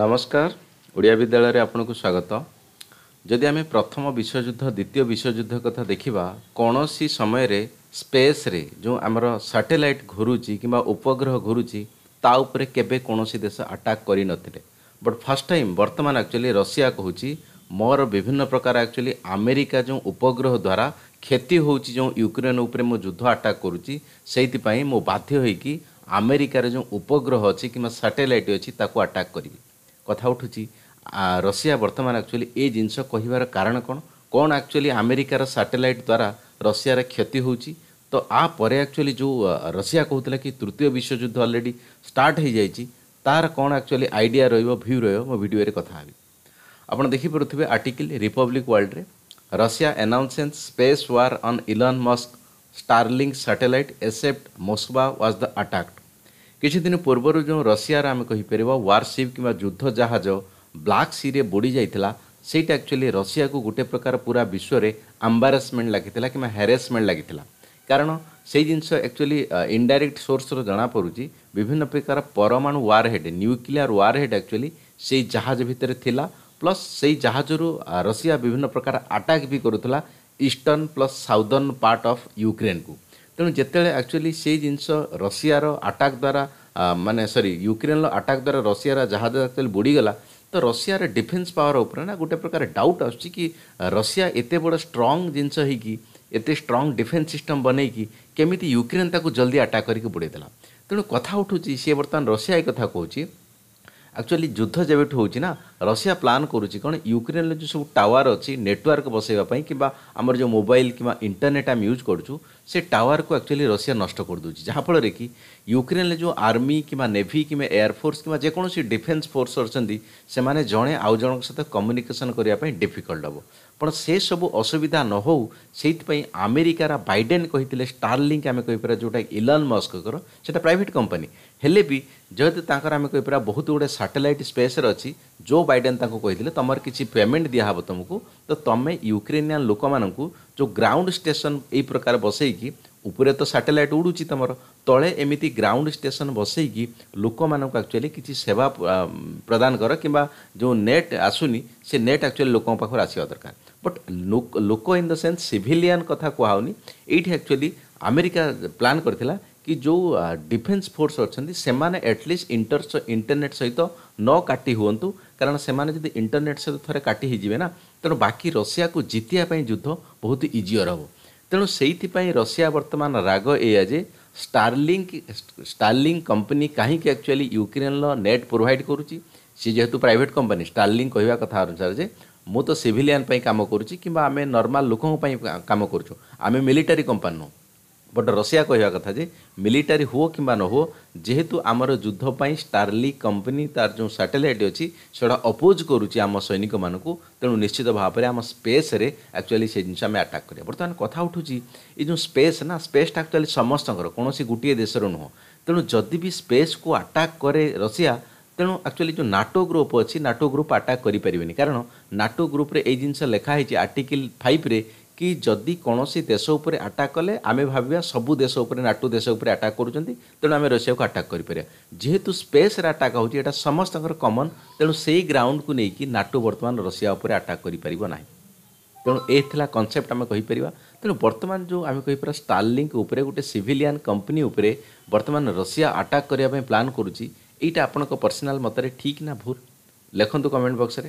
ନମସ୍କାର ଓଡ଼ିଆ ବିଦ୍ୟାଳୟରେ ଆପଣଙ୍କୁ ସ୍ୱାଗତ ଯଦି ଆମେ ପ୍ରଥମ ବିଶ୍ୱଯୁଦ୍ଧ ଦ୍ୱିତୀୟ ବିଶ୍ୱଯୁଦ୍ଧ କଥା ଦେଖିବା କୌଣସି ସମୟରେ ସ୍ପେସ୍ରେ ଯେଉଁ ଆମର ସାଟେଲାଇଟ୍ ଘୁରୁଛି କିମ୍ବା ଉପଗ୍ରହ ଘୁରୁଛି ତା ଉପରେ କେବେ କୌଣସି ଦେଶ ଆଟାକ୍ କରିନଥିଲେ ବଟ୍ ଫାର୍ଷ୍ଟ ଟାଇମ୍ ବର୍ତ୍ତମାନ ଆକ୍ଚୁଆଲି ରଷିଆ କହୁଛି ମୋର ବିଭିନ୍ନ ପ୍ରକାର ଆକ୍ଚୁଆଲି ଆମେରିକା ଯେଉଁ ଉପଗ୍ରହ ଦ୍ୱାରା କ୍ଷତି ହେଉଛି ଯେଉଁ ୟୁକ୍ରେନ୍ ଉପରେ ମୁଁ ଯୁଦ୍ଧ ଆଟାକ୍ କରୁଛି ସେଇଥିପାଇଁ ମୁଁ ବାଧ୍ୟ ହୋଇକି ଆମେରିକାରେ ଯେଉଁ ଉପଗ୍ରହ ଅଛି କିମ୍ବା ସାଟେଲାଇଟ୍ ଅଛି ତାକୁ ଆଟାକ୍ କରିବି କଥା ଉଠୁଛି ରଷିଆ ବର୍ତ୍ତମାନ ଆକ୍ଚୁଆଲି ଏ ଜିନିଷ କହିବାର କାରଣ କ'ଣ କ'ଣ ଆକ୍ଚୁଆଲି ଆମେରିକାର ସାଟେଲାଇଟ୍ ଦ୍ୱାରା ରଷିଆରେ କ୍ଷତି ହେଉଛି ତ ଆ ପରେ ଆକ୍ଚୁଆଲି ଯେଉଁ ରଷିଆ କହୁଥିଲା କି ତୃତୀୟ ବିଶ୍ୱଯୁଦ୍ଧ ଅଲରେଡ଼ି ଷ୍ଟାର୍ଟ ହୋଇଯାଇଛି ତାର କ'ଣ ଆକ୍ଚୁଆଲି ଆଇଡ଼ିଆ ରହିବ ଭ୍ୟୁ ରହିବ ମୋ ଭିଡ଼ିଓରେ କଥା ହେବି ଆପଣ ଦେଖିପାରୁଥିବେ ଆର୍ଟିକିଲ୍ ରିପବ୍ଲିକ୍ ୱାର୍ଲଡ଼ରେ Russia announces space war on Elon Musk Starlink satellite except Moskva was the attacked କିଛିଦିନ ପୂର୍ବରୁ ଯେଉଁ ରଷିଆର ଆମେ କହିପାରିବା ୱାରସିପ୍ କିମ୍ବା ଯୁଦ୍ଧ ଜାହାଜ ବ୍ଲାକ୍ ସିରେ ବୁଡ଼ି ଯାଇଥିଲା ସେଇଟା ଆକ୍ଚୁଆଲି ରଷିଆକୁ ଗୋଟେ ପ୍ରକାର ପୁରା ବିଶ୍ୱରେ ଆମ୍ବାରାସମେଣ୍ଟ ଲାଗିଥିଲା କିମ୍ବା ହାରାସମେଣ୍ଟ ଲାଗିଥିଲା କାରଣ ସେଇ ଜିନିଷ ଆକ୍ଚୁଆଲି ଇନଡାଇରେକ୍ଟ ସୋର୍ସରୁ ଜଣାପଡ଼ୁଛି ବିଭିନ୍ନ ପ୍ରକାର ପରମାଣୁ warhead nuclear warhead actually ସେଇ ଜାହାଜ ଭିତରେ ଥିଲା ପ୍ଲସ୍ ସେଇ ଜାହାଜରୁ ରଷିଆ ବିଭିନ୍ନ ପ୍ରକାର ଆଟାକ୍ ବି କରୁଥିଲା eastern plus southern part of ୟୁକ୍ରେନ୍କୁ ତେଣୁ ଯେତେବେଳେ ଆକ୍ଚୁଆଲି ସେଇ ଜିନିଷ ରଷିଆର ଆଟାକ୍ ଦ୍ୱାରା ମାନେ ସରି ୟୁକ୍ରେନ୍ର ଆଟାକ୍ ଦ୍ୱାରା ରଷିଆର ଜାହାଜ ଯେତେବେଳେ ବୁଡ଼ିଗଲା ତ ରଷିଆର ଡିଫେନ୍ସ ପାୱାର ଉପରେ ନା ଗୋଟେ ପ୍ରକାର ଡାଉଟ୍ ଆସୁଛି କି ରଷିଆ ଏତେ ବଡ଼ ଷ୍ଟ୍ରଙ୍ଗ ଜିନିଷ ହେଇକି ଏତେ ଷ୍ଟ୍ରଙ୍ଗ ଡିଫେନ୍ସ ସିଷ୍ଟମ୍ ବନେଇକି କେମିତି ୟୁକ୍ରେନ୍ ତାକୁ ଜଲ୍ଦି ଆଟାକ୍ କରିକି ବୁଡ଼େଇଦେଲା ତେଣୁ କଥା ଉଠୁଛି ସିଏ ବର୍ତ୍ତମାନ ରଷିଆ ଏ କଥା କହୁଛି एक्चुअली युद्ध जब होना रशिया प्लां कर युक्रेन जो सब टावर अच्छी नेटवर्क बसवाई कि आमर जो मोबाइल कि इंटरनेट आम यूज कर टावर को एक्चुअली रशिया नष्ट जहाँफल कि युक्रेन जो आर्मी कि नेभी कि एयरफोर्स कि डिफेन्स फोर्स अच्छा से मैंने जड़े आउ जन सहित कम्युनिकेसन करने डिफिकल्ट हम पर सब असुविधा न हो आमेरिकार बैडेन कही स्टार लिंक आम कहीपर जोटा इलन मस्कर प्राइट कंपानी हेले भी जेहतुता आम कहीपर बहुत गुड़े ସାଟେଲାଇଟ୍ ସ୍ପେସ୍ରେ ଅଛି ଜୋ ବାଇଡେନ୍ ତାଙ୍କୁ କହିଥିଲେ ତୁମର କିଛି ପେମେଣ୍ଟ ଦିଆହେବ ତୁମକୁ ତ ତୁମେ ୟୁକ୍ରେନିଆନ୍ ଲୋକମାନଙ୍କୁ ଯେଉଁ ଗ୍ରାଉଣ୍ଡ ଷ୍ଟେସନ୍ ଏଇ ପ୍ରକାର ବସେଇକି ଉପରେ ତ ସାଟେଲାଇଟ୍ ଉଡ଼ୁଛି ତୁମର ତଳେ ଏମିତି ଗ୍ରାଉଣ୍ଡ ଷ୍ଟେସନ୍ ବସେଇକି ଲୋକମାନଙ୍କୁ ଆକ୍ଚୁଆଲି କିଛି ସେବା ପ୍ରଦାନ କର କିମ୍ବା ଯେଉଁ ନେଟ୍ ଆସୁନି ସେ ନେଟ୍ ଆକ୍ଚୁଆଲି ଲୋକଙ୍କ ପାଖରୁ ଆସିବା ଦରକାର ବଟ୍ ଲୋକ ଇନ୍ ଦ ସେନ୍ସ ସିଭିଲିଆନ୍ କଥା କୁହାହେଉନି ଏଇଠି ଆକ୍ଚୁଆଲି ଆମେରିକା ପ୍ଲାନ୍ କରିଥିଲା କି ଯେଉଁ ଡିଫେନ୍ସ ଫୋର୍ସ ଅଛନ୍ତି ସେମାନେ ଆଟଲିଷ୍ଟ ଇଣ୍ଟର ଇଣ୍ଟରନେଟ୍ ସହିତ ନ କାଟି ହୁଅନ୍ତୁ କାରଣ ସେମାନେ ଯଦି ଇଣ୍ଟରନେଟ୍ ସହିତ ଥରେ କାଟି ହେଇଯିବେ ନା ତେଣୁ ବାକି ରଷିଆକୁ ଜିତିବା ପାଇଁ ଯୁଦ୍ଧ ବହୁତ ଇଜିଅର ହେବ ତେଣୁ ସେଇଥିପାଇଁ ରଷିଆ ବର୍ତ୍ତମାନ ରାଗ ଏଇଆ ଯେ ଷ୍ଟାର୍ଲିଙ୍କ ଷ୍ଟାର୍ଲିଙ୍କ କମ୍ପାନୀ କାହିଁକି ଆକ୍ଚୁଆଲି ୟୁକ୍ରେନ୍ର ନେଟ୍ ପ୍ରୋଭାଇଡ଼ କରୁଛି ସେ ଯେହେତୁ ପ୍ରାଇଭେଟ୍ କମ୍ପାନୀ ଷ୍ଟାର୍ଲିଙ୍କ କହିବା କଥା ଅନୁସାରେ ଯେ ମୁଁ ତ ସିଭିଲିଆନ୍ ପାଇଁ କାମ କରୁଛି କିମ୍ବା ଆମେ ନର୍ମାଲ୍ ଲୋକଙ୍କ ପାଇଁ କାମ କରୁଛୁ ଆମେ ମିଲିଟାରୀ କମ୍ପାନୀ ନୁହଁ ବଟ୍ ରଷିଆ କହିବା କଥା ଯେ ମିଲିଟାରୀ ହୁଅ କିମ୍ବା ନ ହୁଅ ଯେହେତୁ ଆମର ଯୁଦ୍ଧ ପାଇଁ ଷ୍ଟାର୍ଲି କମ୍ପାନୀ ତାର ଯେଉଁ ସାଟେଲାଇଟ୍ ଅଛି ସେଗୁଡ଼ା ଅପୋଜ୍ କରୁଛି ଆମ ସୈନିକମାନଙ୍କୁ ତେଣୁ ନିଶ୍ଚିତ ଭାବରେ ଆମ ସ୍ପେସ୍ରେ ଆକ୍ଚୁଆଲି ସେ ଜିନିଷ ଆମେ ଆଟାକ୍ କରିବା ବର୍ତ୍ତମାନ କଥା ଉଠୁଛି ଏ ଯେଉଁ ସ୍ପେସ୍ ନା ସ୍ପେସ୍ଟା ଆକ୍ଚୁଆଲି ସମସ୍ତଙ୍କର କୌଣସି ଗୋଟିଏ ଦେଶର ନୁହଁ ତେଣୁ ଯଦି ବି ସ୍ପେସ୍କୁ ଆଟାକ୍ କରେ ରଷିଆ ତେଣୁ ଆକ୍ଚୁଆଲି ଯେଉଁ ନାଟୋ ଗ୍ରୁପ୍ ଅଛି ନାଟୋ ଗ୍ରୁପ୍ ଆଟାକ୍ କରିପାରିବେନି କାରଣ ନାଟୋ ଗ୍ରୁପ୍ରେ ଏଇ ଜିନିଷ ଲେଖା ହେଇଛି ଆର୍ଟିକିଲ୍ ଫାଇଭ୍ରେ କି ଯଦି କୌଣସି ଦେଶ ଉପରେ ଆଟାକ୍ କଲେ ଆମେ ଭାବିବା ସବୁ ଦେଶ ଉପରେ ନାଟୋ ଦେଶ ଉପରେ ଆଟାକ୍ କରୁଛନ୍ତି ତେଣୁ ଆମେ ରୁଷିଆକୁ ଆଟାକ୍ କରିପାରିବା ଯେହେତୁ ସ୍ପେସ୍ରେ ଆଟାକ୍ ହେଉଛି ଏଇଟା ସମସ୍ତଙ୍କର କମନ୍ ତେଣୁ ସେଇ ଗ୍ରାଉଣ୍ଡକୁ ନେଇକି ନାଟୋ ବର୍ତ୍ତମାନ ରୁଷିଆ ଉପରେ ଆଟାକ୍ କରିପାରିବ ନାହିଁ ତେଣୁ ଏ ଥିଲା କନସେପ୍ଟ ଆମେ କହିପାରିବା ତେଣୁ ବର୍ତ୍ତମାନ ଯେଉଁ ଆମେ କହିପାରିବା ଷ୍ଟାର୍ଲିଙ୍କ ଉପରେ ଗୋଟେ ସିଭିଲିଆନ୍ କମ୍ପାନୀ ଉପରେ ବର୍ତ୍ତମାନ ରୁଷିଆ ଆଟାକ୍ କରିବା ପାଇଁ ପ୍ଲାନ୍ କରୁଛି ଏଇଟା ଆପଣଙ୍କ ପର୍ସନାଲ୍ ମତରେ ଠିକ୍ ନା ଭୁଲ ଲେଖନ୍ତୁ କମେଣ୍ଟ ବକ୍ସରେ